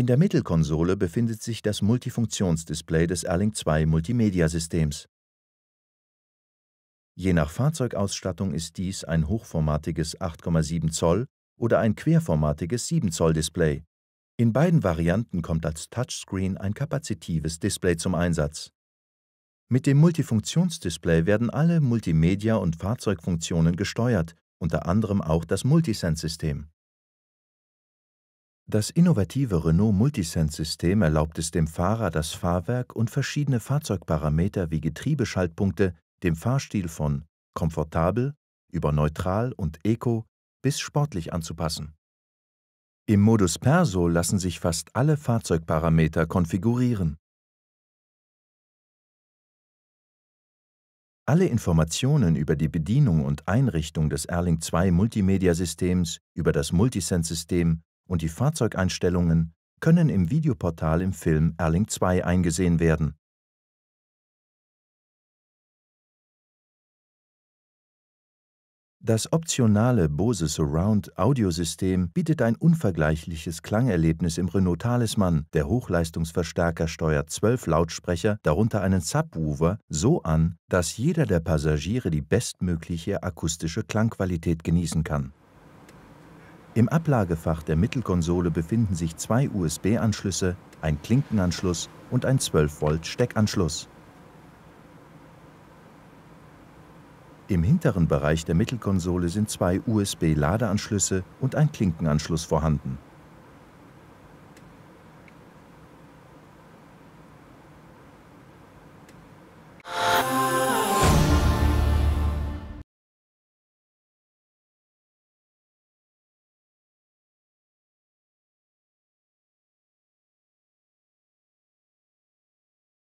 In der Mittelkonsole befindet sich das Multifunktionsdisplay des Erling 2 Multimedia-Systems. Je nach Fahrzeugausstattung ist dies ein hochformatiges 8,7 Zoll oder ein querformatiges 7 Zoll Display. In beiden Varianten kommt als Touchscreen ein kapazitives Display zum Einsatz. Mit dem Multifunktionsdisplay werden alle Multimedia- und Fahrzeugfunktionen gesteuert, unter anderem auch das Multisense-System. Das innovative Renault Multisense-System erlaubt es dem Fahrer, das Fahrwerk und verschiedene Fahrzeugparameter wie Getriebeschaltpunkte dem Fahrstil von komfortabel über neutral und eco bis sportlich anzupassen. Im Modus Perso lassen sich fast alle Fahrzeugparameter konfigurieren. Alle Informationen über die Bedienung und Einrichtung des Erling 2 Multimedia-Systems, über das Multisense-System und die Fahrzeugeinstellungen können im Videoportal im Film Erling 2 eingesehen werden. Das optionale Bose Surround Audiosystem bietet ein unvergleichliches Klangerlebnis im Renault Talisman. Der Hochleistungsverstärker steuert zwölf Lautsprecher, darunter einen Subwoofer, so an, dass jeder der Passagiere die bestmögliche akustische Klangqualität genießen kann. Im Ablagefach der Mittelkonsole befinden sich zwei USB-Anschlüsse, ein Klinkenanschluss und ein 12-Volt-Steckanschluss. Im hinteren Bereich der Mittelkonsole sind zwei USB-Ladeanschlüsse und ein Klinkenanschluss vorhanden